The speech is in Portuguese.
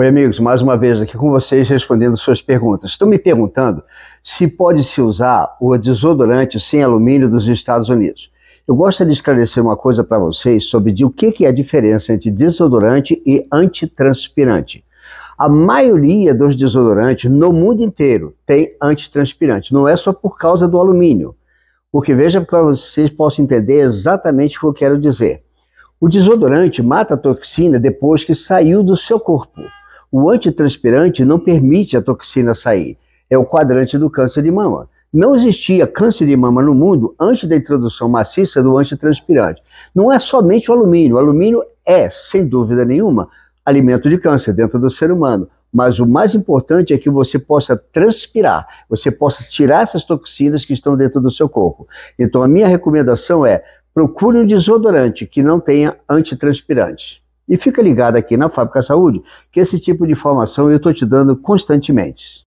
Oi, amigos, mais uma vez aqui com vocês respondendo suas perguntas. Estão me perguntando se pode se usar o desodorante sem alumínio dos Estados Unidos. Eu gostaria de esclarecer uma coisa para vocês sobre de o que é a diferença entre desodorante e antitranspirante. A maioria dos desodorantes no mundo inteiro tem antitranspirante, não é só por causa do alumínio. Porque veja para vocês possam entender exatamente o que eu quero dizer. O desodorante mata a toxina depois que saiu do seu corpo. O antitranspirante não permite a toxina sair. É o quadrante do câncer de mama. Não existia câncer de mama no mundo antes da introdução maciça do antitranspirante. Não é somente o alumínio. O alumínio é, sem dúvida nenhuma, alimento de câncer dentro do ser humano. Mas o mais importante é que você possa transpirar, você possa tirar essas toxinas que estão dentro do seu corpo. Então, a minha recomendação é procure um desodorante que não tenha antitranspirante. E fica ligado aqui na Fábrica Saúde, que esse tipo de informação eu estou te dando constantemente.